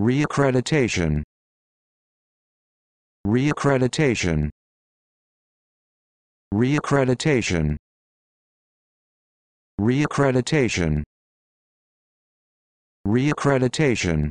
Reaccreditation. Reaccreditation. Reaccreditation. Reaccreditation. Reaccreditation.